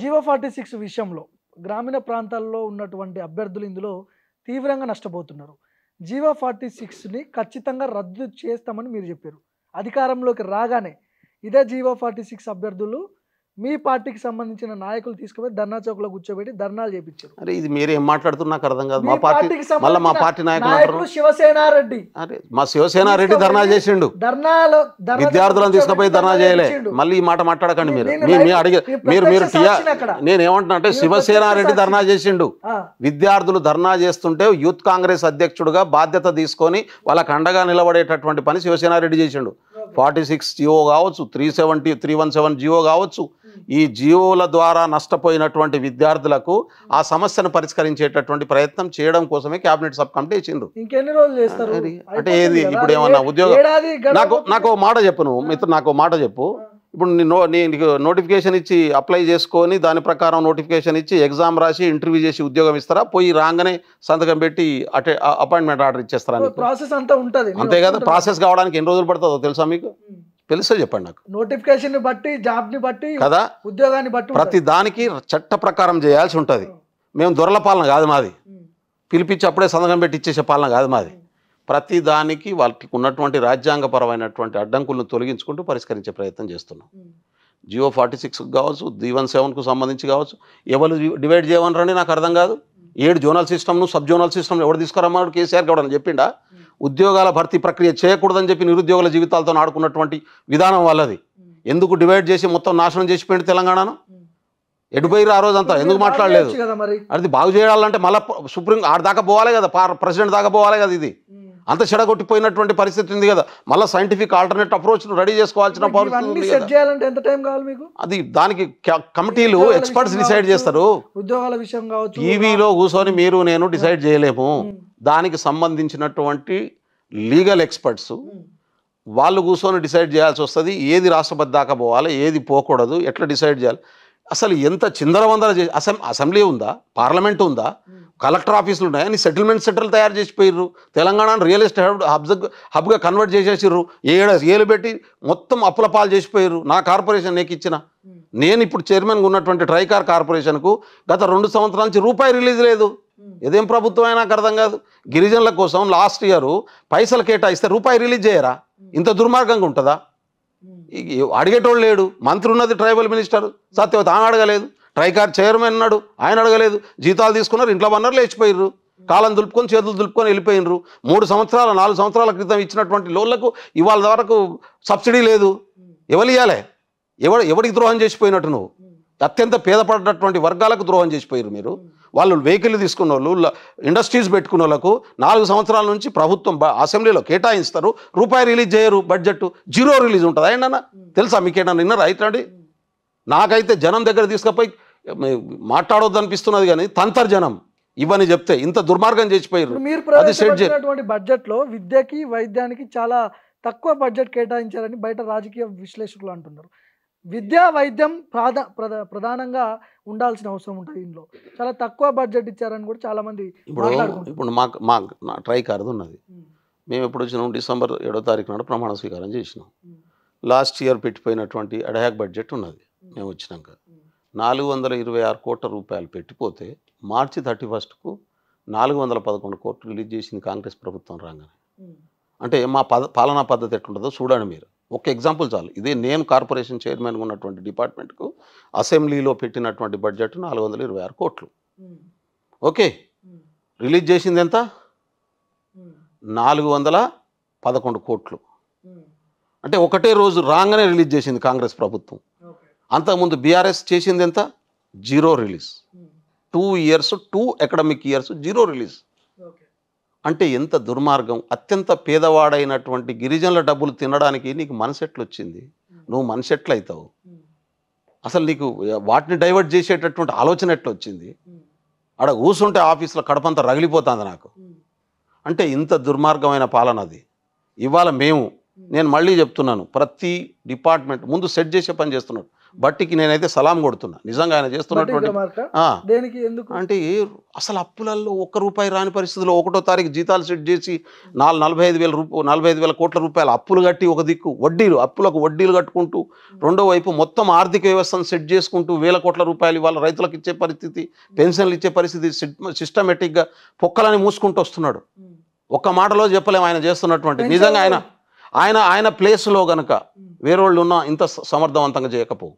GO forty six విషయంలో గ్రామీణ ప్రాంతాల్లో ఉన్నటువంటి అభ్యర్థులు ఇందులో తీవ్రంగా నష్టపోతున్నారు జీవో ఫార్టీ సిక్స్ని ఖచ్చితంగా రద్దు చేస్తామని మీరు చెప్పారు అధికారంలోకి రాగానే ఇదే జీవో ఫార్టీ సిక్స్ అభ్యర్థులు మీ పార్టీకి సంబంధించిన నాయకులు తీసుకుపోయి ధర్నా చౌక్ లో కూర్చోబెట్టి ధర్నాలు చేపించారు అరే ఇది మీరు ఏం మాట్లాడుతున్నా నాకు అర్థం కాదు మా పార్టీకి మళ్ళీ మా పార్టీ నాయకులు శివసేన రెడ్డి అరే మా శివసేన రెడ్డి ధర్నా చేసిండు ధర్నాలు విద్యార్థులను తీసుకుపోయి ధర్నా చేయలే మళ్ళీ ఈ మాట మాట్లాడకండి మీరు మీ అడిగే మీరు మీరు నేను ఏమంటున్నా అంటే శివసేన రెడ్డి ధర్నా చేసిండు విద్యార్థులు ధర్నా చేస్తుంటే యూత్ కాంగ్రెస్ అధ్యక్షుడుగా బాధ్యత తీసుకొని వాళ్ళకి అండగా నిలబడేటటువంటి పని శివసేన రెడ్డి చేసిండు ఫార్టీ సిక్స్ జియో కావచ్చు three seventy three one seven GO కావచ్చు hmm. ఈ జియోల ద్వారా నష్టపోయినటువంటి విద్యార్థులకు ఆ సమస్యను పరిష్కరించేటటువంటి ప్రయత్నం చేయడం కోసమే కేబినెట్ సబ్ కమిటీ ఇచ్చిండ్రు అంటే ఏది ఇప్పుడు ఏమన్నా ఉద్యోగం నాకు నాకు మాట చెప్పు నువ్వు మిత్రుడు నాకు మాట చెప్పు ఇప్పుడు నో నీకు నోటిఫికేషన్ ఇచ్చి అప్లై చేసుకొని దాని ప్రకారం నోటిఫికేషన్ ఇచ్చి ఎగ్జామ్ రాసి ఇంటర్వ్యూ చేసి ఉద్యోగం ఇస్తారా పోయి రాగానే సంతకం పెట్టి అటే అపాయింట్మెంట్ ఆర్డర్ ఇచ్చేస్తారా ప్రాసెస్ అంతా ఉంటుంది అంతే కదా ప్రాసెస్ కావడానికి ఎన్ని రోజులు పడుతుందో తెలుసా మీకు తెలుసో చెప్పండి నాకు నోటిఫికేషన్ బట్టి జాబ్ ని బట్టి కదా ఉద్యోగాన్ని బట్టి ప్రతి దానికి చట్ట ప్రకారం చేయాల్సి ఉంటుంది మేము దొరల పాలన కాదు మాది పిలిపించి అప్పుడే సంతకం పెట్టి ఇచ్చేసే పాలన కాదు మాది ప్రతి దానికి వాళ్ళకి ఉన్నటువంటి రాజ్యాంగపరమైనటువంటి అడ్డంకులను తొలగించుకుంటూ పరిష్కరించే ప్రయత్నం చేస్తున్నాం జియో ఫార్టీ సిక్స్ కావచ్చు దీవన్ వన్ సెవెన్కు సంబంధించి కావచ్చు ఎవరు డివైడ్ చేయమన్నారని నాకు అర్థం కాదు ఏడు జోనల్ సిస్టమ్ను సబ్ జోనల్ సిస్టమ్ను ఎవరు తీసుకురమ్మని కేసీఆర్ గౌడ్ అని చెప్పిండా ఉద్యోగాల భర్తీ ప్రక్రియ చేయకూడదని చెప్పి నిరుద్యోగుల జీవితాలతో ఆడుకున్నటువంటి విధానం వాళ్ళది ఎందుకు డివైడ్ చేసి మొత్తం నాశనం చేసి పోయింది తెలంగాణను ఎటుపోయిరు ఆ రోజంతా ఎందుకు మాట్లాడలేదు అది బాగు చేయాలంటే మళ్ళీ సుప్రీం ఆడ దాకా పోవాలి కదా ప్రెసిడెంట్ దాకా పోవాలి కదా ఇది అంత చెడగొట్టిపోయినటువంటి పరిస్థితి ఉంది కదా మళ్ళీ సైంటిఫిక్ ఆల్టర్నేట్ అప్రోచ్ రెడీ చేసుకోవాల్సిన అది దానికి కమిటీలు ఎక్స్పర్ట్స్ డిసైడ్ చేస్తారు ఉద్యోగాల విషయం కావచ్చు టీవీలో కూర్చొని మీరు నేను డిసైడ్ చేయలేము దానికి సంబంధించినటువంటి లీగల్ ఎక్స్పర్ట్స్ వాళ్ళు కూర్చొని డిసైడ్ చేయాల్సి వస్తుంది ఏది రాష్ట్రపతి దాకా పోవాలి ఏది పోకూడదు ఎట్లా డిసైడ్ చేయాలి అసలు ఎంత చిందరవందర చేసి అసెం అసెంబ్లీ ఉందా పార్లమెంట్ ఉందా కలెక్టర్ ఆఫీసులు ఉన్నాయా నీ సెటిల్మెంట్ సెంటర్లు తయారు చేసిపోయారు తెలంగాణను రియల్ ఎస్టేట్ హబ్ హబ్గా కన్వర్ట్ చేసేసారు ఏడ ఏలు పెట్టి మొత్తం అప్పుల పాలు చేసిపోయారు నా కార్పొరేషన్ నీకు ఇచ్చిన నేను ఇప్పుడు చైర్మన్గా ఉన్నటువంటి ట్రైకార్ కార్పొరేషన్కు గత రెండు సంవత్సరాల నుంచి రూపాయి రిలీజ్ లేదు ఏదేం ప్రభుత్వం అయినా అర్థం కాదు గిరిజనుల కోసం లాస్ట్ ఇయర్ పైసలు కేటాయిస్తే రూపాయి రిలీజ్ చేయరా ఇంత దుర్మార్గంగా ఉంటుందా అడిగేటోళ్ళు లేడు మంత్రి ఉన్నది ట్రైబల్ మినిస్టర్ సత్యవతి ఆయన అడగలేదు ట్రైకార్ చైర్మన్ అన్నాడు ఆయన అడగలేదు జీతాలు తీసుకున్నారు ఇంట్లో వన్నారు లేచిపోయారు కాలం దులుపుకొని చేతులు దులుపుకొని వెళ్ళిపోయినరు మూడు సంవత్సరాలు నాలుగు సంవత్సరాల క్రితం ఇచ్చినటువంటి లోన్లకు ఇవాళ వరకు సబ్సిడీ లేదు ఎవరు ఇవ్వాలి ఎవడు ఎవడికి ద్రోహం చేసిపోయినట్టు నువ్వు అత్యంత పేదపడినటువంటి వర్గాలకు ద్రోహం చేసిపోయారు మీరు వాళ్ళు వెహికల్ తీసుకున్న వాళ్ళు ఇండస్ట్రీస్ పెట్టుకున్న వాళ్ళకు నాలుగు సంవత్సరాల నుంచి ప్రభుత్వం అసెంబ్లీలో కేటాయిస్తారు రూపాయి రిలీజ్ చేయరు బడ్జెట్ జీరో రిలీజ్ ఉంటుంది అయ్యండి తెలుసా మీకేనన్నా నిన్న రైతండి నాకైతే జనం దగ్గర తీసుకుపోయి మాట్లాడొద్దు అనిపిస్తున్నది కానీ తంతర్ జనం ఇవని చెప్తే ఇంత దుర్మార్గం చేసిపోయారు మీరు బడ్జెట్ లో విద్యకి వైద్యానికి చాలా తక్కువ బడ్జెట్ కేటాయించారని బయట రాజకీయ విశ్లేషకులు అంటున్నారు విద్యా వైద్యం ప్రాధా ప్రధానంగా ఉండాల్సిన అవసరం ఉంటుంది ఇందులో చాలా తక్కువ బడ్జెట్ ఇచ్చారని కూడా చాలామంది ఇప్పుడు ఇప్పుడు మా మా ట్రై కార్డు ఉన్నది మేము ఎప్పుడు వచ్చినాం డిసెంబర్ ఏడో తారీఖు నాడు ప్రమాణ స్వీకారం చేసినాం లాస్ట్ ఇయర్ పెట్టిపోయినటువంటి అడహాక్ బడ్జెట్ ఉన్నది మేము వచ్చినాక నాలుగు వందల ఇరవై ఆరు కోట్ల రూపాయలు పెట్టిపోతే మార్చి థర్టీ ఫస్ట్కు నాలుగు వందల పదకొండు కోట్లు రిలీజ్ చేసింది కాంగ్రెస్ ప్రభుత్వం రాగానే అంటే మా పద పాలనా పద్ధతి ఎట్లుంటుందో చూడండి మీరు ఒక ఎగ్జాంపుల్ చాలు ఇదే నేను కార్పొరేషన్ చైర్మన్గా ఉన్నటువంటి డిపార్ట్మెంట్కు అసెంబ్లీలో పెట్టినటువంటి బడ్జెట్ నాలుగు వందల ఇరవై ఆరు కోట్లు ఓకే రిలీజ్ చేసింది ఎంత నాలుగు వందల పదకొండు కోట్లు అంటే ఒకటే రోజు రాగానే రిలీజ్ చేసింది కాంగ్రెస్ ప్రభుత్వం అంతకుముందు బీఆర్ఎస్ చేసింది ఎంత zero release two years two academic years zero release అంటే ఎంత దుర్మార్గం అత్యంత పేదవాడైనటువంటి గిరిజనుల డబ్బులు తినడానికి నీకు మనసెట్లు వచ్చింది నువ్వు మనసెట్లు అవుతావు అసలు నీకు వాటిని డైవర్ట్ చేసేటటువంటి ఆలోచన ఎట్లా వచ్చింది ఆడ కూర్చుంటే ఆఫీస్లో కడపంతా రగిలిపోతుంది నాకు అంటే ఇంత దుర్మార్గమైన పాలన అది ఇవాళ మేము నేను మళ్ళీ చెప్తున్నాను ప్రతి డిపార్ట్మెంట్ ముందు సెట్ చేసే పని చేస్తున్నాడు బట్టికి నేనైతే సలాం కొడుతున్నా నిజంగా ఆయన చేస్తున్నటువంటి అంటే అసలు అప్పులలో ఒక్క రూపాయి రాని పరిస్థితిలో ఒకటో తారీఖు జీతాలు సెట్ చేసి నాలుగు నలభై ఐదు వేల రూపాయలు నలభై ఐదు వేల కోట్ల రూపాయలు అప్పులు కట్టి ఒక దిక్కు వడ్డీలు అప్పులకు వడ్డీలు కట్టుకుంటూ రెండో వైపు మొత్తం ఆర్థిక వ్యవస్థను సెట్ చేసుకుంటూ వేల కోట్ల రూపాయలు వాళ్ళ రైతులకు ఇచ్చే పరిస్థితి పెన్షన్లు ఇచ్చే పరిస్థితి సిస్టమేటిక్గా పొక్కలని మూసుకుంటూ వస్తున్నాడు ఒక్క మాటలో చెప్పలేము ఆయన చేస్తున్నటువంటి నిజంగా ఆయన ఆయన ఆయన ప్లేస్లో గనక వాళ్ళు ఉన్నా ఇంత సమర్థవంతంగా చేయకపోవు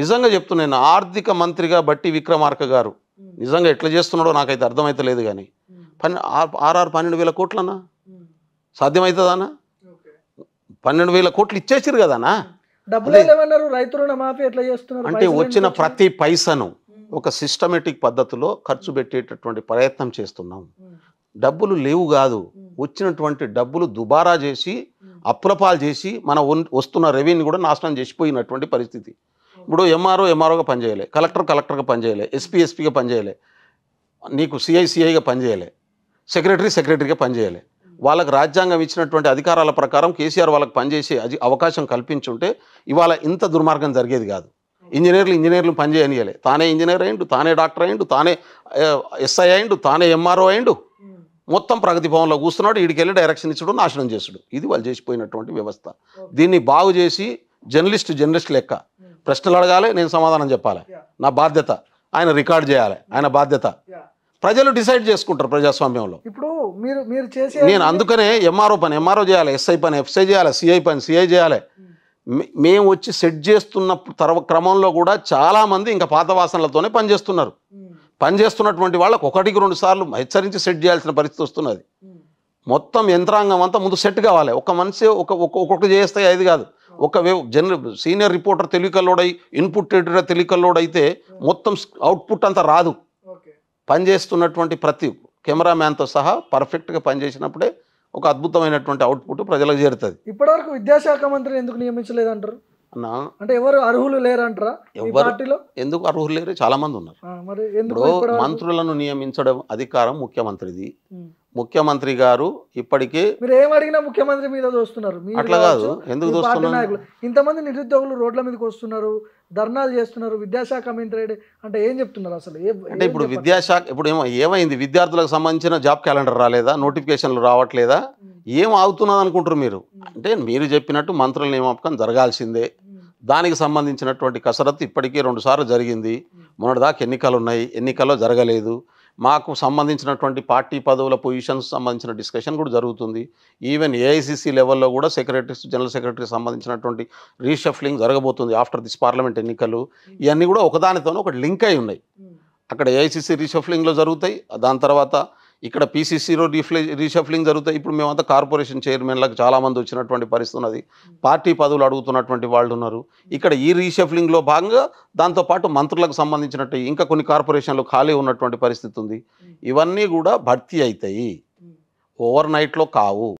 నిజంగా చెప్తున్నాను ఆర్థిక మంత్రిగా బట్టి విక్రమార్క గారు నిజంగా ఎట్లా చేస్తున్నాడో నాకైతే లేదు కానీ పన్నె ఆర్ఆర్ పన్నెండు వేల కోట్లనా సాధ్యమవుతుందానా పన్నెండు వేల కోట్లు ఇచ్చేసారు కదానా అంటే వచ్చిన ప్రతి పైసను ఒక సిస్టమేటిక్ పద్ధతిలో ఖర్చు పెట్టేటటువంటి ప్రయత్నం చేస్తున్నాం డబ్బులు లేవు కాదు వచ్చినటువంటి డబ్బులు దుబారా చేసి అప్పులపాలు చేసి మన వస్తున్న రెవెన్యూ కూడా నాశనం చేసిపోయినటువంటి పరిస్థితి ఇప్పుడు ఎంఆర్ఓ ఎంఆర్ఓగా పనిచేయలే కలెక్టర్ కలెక్టర్గా పనిచేయలే ఎస్పీ ఎస్పీగా పనిచేయలే నీకు సిఐసిఐగా పనిచేయలే సెక్రటరీ సెక్రటరీగా పనిచేయలే వాళ్ళకి రాజ్యాంగం ఇచ్చినటువంటి అధికారాల ప్రకారం కేసీఆర్ వాళ్ళకి పనిచేసే అది అవకాశం కల్పించుంటే ఇవాళ ఇంత దుర్మార్గం జరిగేది కాదు ఇంజనీర్లు ఇంజనీర్లు పనిచేయనియలే తానే ఇంజనీర్ అయిండు తానే డాక్టర్ అయిండు తానే ఎస్ఐ అయిండు తానే ఎంఆర్ఓ అయిండు మొత్తం ప్రగతి భవన్లో కూస్తున్నాడు వీడికి వెళ్ళి డైరెక్షన్ ఇచ్చుడు నాశనం చేసుడు ఇది వాళ్ళు చేసిపోయినటువంటి వ్యవస్థ దీన్ని బాగు చేసి జర్నలిస్ట్ జర్నలిస్ట్ లెక్క hmm. ప్రశ్నలు అడగాలి నేను సమాధానం చెప్పాలి నా బాధ్యత ఆయన రికార్డ్ చేయాలి ఆయన బాధ్యత ప్రజలు డిసైడ్ చేసుకుంటారు ప్రజాస్వామ్యంలో ఇప్పుడు మీరు మీరు చేసి నేను అందుకనే ఎంఆర్ఓ పని ఎంఆర్ఓ చేయాలి ఎస్ఐ పని ఎఫ్ఐ చేయాలి సిఐ పని సిఐ చేయాలి hmm. మేము వచ్చి సెట్ చేస్తున్న తర్వ క్రమంలో కూడా చాలామంది ఇంకా పాత వాసనలతోనే పనిచేస్తున్నారు hmm. పనిచేస్తున్నటువంటి వాళ్ళకు ఒకటికి రెండు సార్లు హెచ్చరించి సెట్ చేయాల్సిన పరిస్థితి వస్తున్నది మొత్తం యంత్రాంగం అంతా ముందు సెట్ కావాలి ఒక మనిషి ఒక ఒక్కొక్కటి చేస్తే అది కాదు ఒక జనరల్ సీనియర్ రిపోర్టర్ అయి ఇన్పుట్ ఎడిటర్ అయితే మొత్తం అవుట్పుట్ అంతా రాదు పనిచేస్తున్నటువంటి ప్రతి కెమెరామ్యాన్తో సహా పర్ఫెక్ట్గా పనిచేసినప్పుడే ఒక అద్భుతమైనటువంటి అవుట్పుట్ ప్రజలకు చేరుతుంది ఇప్పటివరకు విద్యాశాఖ మంత్రిని ఎందుకు నియమించలేదంటారు అన్నా అంటే ఎవరు అర్హులు లేరంటారా ఎవరు ఎందుకు అర్హులు లేరు చాలా మంది ఉన్నారు మంత్రులను నియమించడం అధికారం ముఖ్యమంత్రిది ముఖ్యమంత్రి గారు ఇప్పటికే మీరు ఏమడిగినా ముఖ్యమంత్రి మీద చూస్తున్నారు అట్లా కాదు ఎందుకు చూస్తున్నారు ఇంతమంది నిరుద్యోగులు రోడ్ల మీదకి వస్తున్నారు ధర్నాలు చేస్తున్నారు విద్యాశాఖ మంత్రి అంటే ఏం చెప్తున్నారు అసలు అంటే ఇప్పుడు విద్యాశాఖ ఇప్పుడు ఏమో ఏమైంది విద్యార్థులకు సంబంధించిన జాబ్ క్యాలెండర్ రాలేదా నోటిఫికేషన్లు రావట్లేదా ఏం అవుతున్నది అనుకుంటారు మీరు అంటే మీరు చెప్పినట్టు మంత్రుల నియమాపకం జరగాల్సిందే దానికి సంబంధించినటువంటి కసరత్తు ఇప్పటికీ రెండుసార్లు జరిగింది మొన్నటిదాకా ఎన్నికలు ఉన్నాయి ఎన్నికల్లో జరగలేదు మాకు సంబంధించినటువంటి పార్టీ పదవుల పొజిషన్స్ సంబంధించిన డిస్కషన్ కూడా జరుగుతుంది ఈవెన్ ఏఐసిసి లెవెల్లో కూడా సెక్రటరీస్ జనరల్ సెక్రటరీకి సంబంధించినటువంటి రీషఫ్లింగ్ జరగబోతుంది ఆఫ్టర్ దిస్ పార్లమెంట్ ఎన్నికలు hmm. ఇవన్నీ కూడా ఒకదానితోనే ఒకటి లింక్ అయి ఉన్నాయి hmm. అక్కడ ఏఐసిసి రీషఫ్లింగ్లో జరుగుతాయి దాని తర్వాత ఇక్కడ పీసీసీలో రీఫ్లే రీషఫ్లింగ్ జరుగుతాయి ఇప్పుడు మేమంతా కార్పొరేషన్ చైర్మన్లకు చాలామంది వచ్చినటువంటి పరిస్థితి ఉన్నది పార్టీ పదవులు అడుగుతున్నటువంటి వాళ్ళు ఉన్నారు ఇక్కడ ఈ రీషఫ్లింగ్లో భాగంగా దాంతోపాటు మంత్రులకు సంబంధించినట్టు ఇంకా కొన్ని కార్పొరేషన్లు ఖాళీ ఉన్నటువంటి పరిస్థితి ఉంది ఇవన్నీ కూడా భర్తీ అవుతాయి ఓవర్ నైట్లో కావు